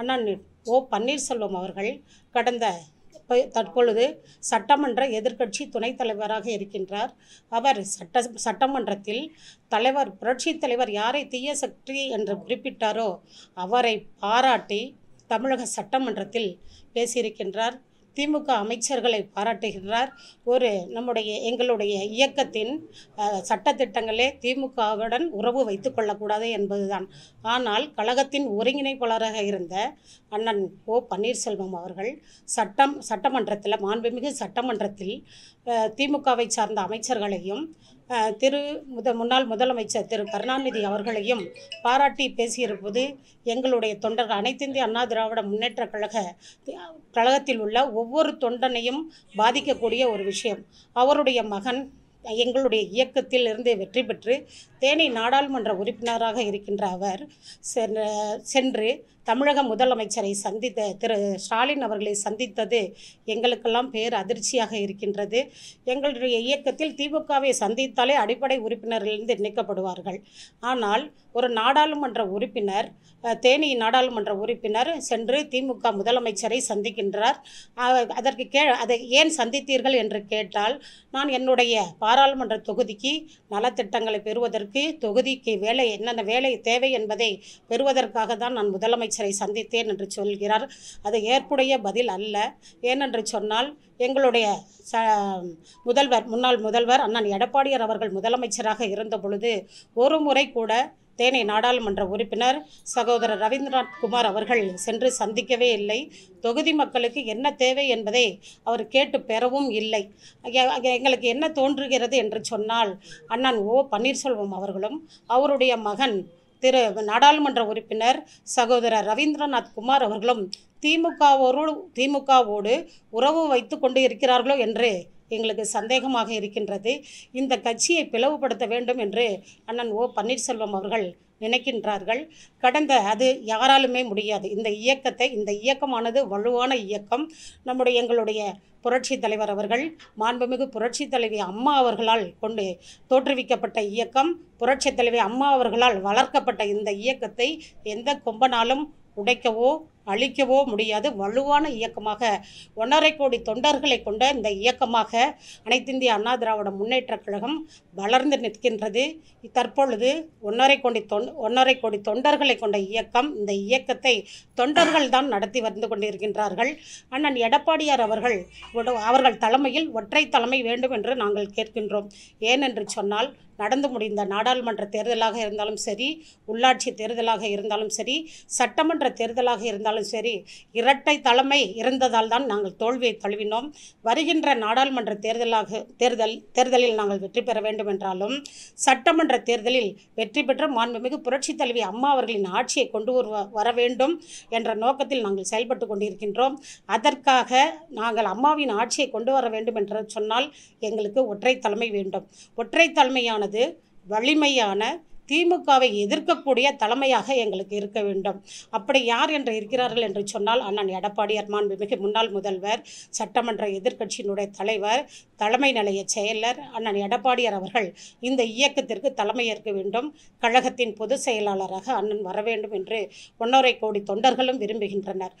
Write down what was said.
அண்ணன் ஓ பன்னீர்செல்வம் அவர்கள் கடந்த தற்பொழுது சட்டமன்ற எதிர்க்கட்சி துணைத் தலைவராக இருக்கின்றார் அவர் சட்ட சட்டமன்றத்தில் தலைவர் புரட்சி தலைவர் யாரை தீய சக்தி என்று குறிப்பிட்டாரோ அவரை பாராட்டி தமிழக சட்டமன்றத்தில் பேசியிருக்கின்றார் திமுக அமைச்சர்களை பாராட்டுகின்றார் ஒரு நம்முடைய எங்களுடைய இயக்கத்தின் சட்டத்திட்டங்களே திமுகவுடன் உறவு வைத்து கொள்ளக்கூடாது என்பதுதான் ஆனால் கழகத்தின் ஒருங்கிணைப்பாளராக இருந்த அண்ணன் ஓ பன்னீர்செல்வம் அவர்கள் சட்டம் சட்டமன்றத்தில் மாண்புமிகு சட்டமன்றத்தில் திமுகவை சார்ந்த அமைச்சர்களையும் திரு முத முன்னாள் முதலமைச்சர் திரு கருணாநிதி அவர்களையும் பாராட்டி பேசியிருப்பது எங்களுடைய தொண்டர்கள் அனைத்திந்திய அண்ணா திராவிட முன்னேற்ற கழக கழகத்தில் உள்ள ஒவ்வொரு தொண்டனையும் பாதிக்கக்கூடிய ஒரு விஷயம் அவருடைய மகன் எங்களுடைய இயக்கத்தில் இருந்து வெற்றி பெற்று தேனி நாடாளுமன்ற உறுப்பினராக இருக்கின்ற அவர் சென்று தமிழக முதலமைச்சரை சந்தித்த திரு ஸ்டாலின் அவர்களை சந்தித்தது எங்களுக்கெல்லாம் பேர் அதிர்ச்சியாக இருக்கின்றது எங்களுடைய இயக்கத்தில் திமுகவை சந்தித்தாலே அடிப்படை உறுப்பினரிலிருந்து நீக்கப்படுவார்கள் ஆனால் ஒரு நாடாளுமன்ற உறுப்பினர் தேனி நாடாளுமன்ற உறுப்பினர் சென்று திமுக முதலமைச்சரை சந்திக்கின்றார் அதற்கு கே அதை ஏன் சந்தித்தீர்கள் என்று கேட்டால் நான் என்னுடைய பார் பாராளுமன்ற தொகுதிக்கு நலத்திட்டங்களை பெறுவதற்கு தொகுதிக்கு வேலை என்னென்ன வேலை தேவை என்பதை பெறுவதற்காக தான் நான் முதலமைச்சரை சந்தித்தேன் என்று சொல்கிறார் அது ஏற்புடைய பதில் அல்ல ஏனென்று சொன்னால் எங்களுடைய ச முதல்வர் முன்னாள் முதல்வர் அண்ணன் எடப்பாடியார் அவர்கள் முதலமைச்சராக இருந்த பொழுது ஒரு முறை கூட தேனி நாடாளுமன்ற உறுப்பினர் சகோதரர் ரவீந்திரநாத் குமார் அவர்கள் சென்று சந்திக்கவே இல்லை தொகுதி மக்களுக்கு என்ன தேவை என்பதை அவர் கேட்டு பெறவும் இல்லை எங்களுக்கு என்ன தோன்றுகிறது என்று சொன்னால் அண்ணன் ஓ பன்னீர்செல்வம் அவர்களும் அவருடைய மகன் திரு நாடாளுமன்ற உறுப்பினர் சகோதரர் ரவீந்திரநாத் குமார் அவர்களும் திமுகவோடு திமுகவோடு உறவு வைத்து கொண்டு இருக்கிறார்களோ என்று எங்களுக்கு சந்தேகமாக இருக்கின்றது இந்த கட்சியை பிளவுபடுத்த வேண்டும் என்று அண்ணன் ஓ பன்னீர்செல்வம் அவர்கள் நினைக்கின்றார்கள் கடந்த அது யாராலுமே முடியாது இந்த இயக்கத்தை இந்த இயக்கமானது வலுவான இயக்கம் நம்முடைய எங்களுடைய புரட்சி தலைவர் அவர்கள் மாண்புமிகு புரட்சி தலைவி அம்மா அவர்களால் கொண்டு தோற்றுவிக்கப்பட்ட இயக்கம் புரட்சி தலைவி அம்மா அவர்களால் வளர்க்கப்பட்ட இந்த இயக்கத்தை எந்த கொம்பனாலும் உடைக்கவோ அழிக்கவோ முடியாது வலுவான இயக்கமாக ஒன்றரை கோடி தொண்டர்களை கொண்ட இந்த இயக்கமாக இந்திய அண்ணா திராவிட முன்னேற்றக் கழகம் வளர்ந்து நிற்கின்றது தற்பொழுது ஒன்றரை கோடி தொண் ஒன்றரை கோடி தொண்டர்களை கொண்ட இயக்கம் இந்த இயக்கத்தை தொண்டர்கள் தான் நடத்தி வந்து கொண்டிருக்கின்றார்கள் அண்ணன் எடப்பாடியார் அவர்கள் அவர்கள் தலைமையில் ஒற்றை தலைமை வேண்டும் என்று நாங்கள் கேட்கின்றோம் ஏனென்று சொன்னால் நடந்து முடிந்த நாடாளுமன்ற தேர்தலாக இருந்தாலும் சரி உள்ளாட்சி தேர்தலாக இருந்தாலும் சரி சட்டமன்ற தேர்தலாக இருந்தாலும் இருந்தாலும் சரி இரட்டை தலைமை இருந்ததால் தான் நாங்கள் தோல்வியை தழுவினோம் வருகின்ற நாடாளுமன்ற தேர்தலாக தேர்தல் தேர்தலில் நாங்கள் வெற்றி பெற வேண்டும் என்றாலும் சட்டமன்ற தேர்தலில் வெற்றி பெற்ற மாண்புமிகு புரட்சி தலைவி அம்மா அவர்களின் ஆட்சியை கொண்டு வர வேண்டும் என்ற நோக்கத்தில் நாங்கள் செயல்பட்டு கொண்டிருக்கின்றோம் அதற்காக நாங்கள் அம்மாவின் ஆட்சியை கொண்டு வர வேண்டும் என்று சொன்னால் எங்களுக்கு ஒற்றை தலைமை வேண்டும் ஒற்றை தலைமையானது வலிமையான திமுகவை எதிர்க்கக்கூடிய தலைமையாக எங்களுக்கு இருக்க வேண்டும் அப்படி யார் என்று இருக்கிறார்கள் என்று சொன்னால் அண்ணன் அர்மான் மிக முன்னாள் முதல்வர் சட்டமன்ற எதிர்க்கட்சியினுடைய தலைவர் தலைமை நிலைய செயலர் அண்ணன் எடப்பாடியார் அவர்கள் இந்த இயக்கத்திற்கு தலைமையேற்க வேண்டும் கழகத்தின் பொதுச் செயலாளராக அண்ணன் வர வேண்டும் என்று ஒன்றரை கோடி தொண்டர்களும் விரும்புகின்றனர்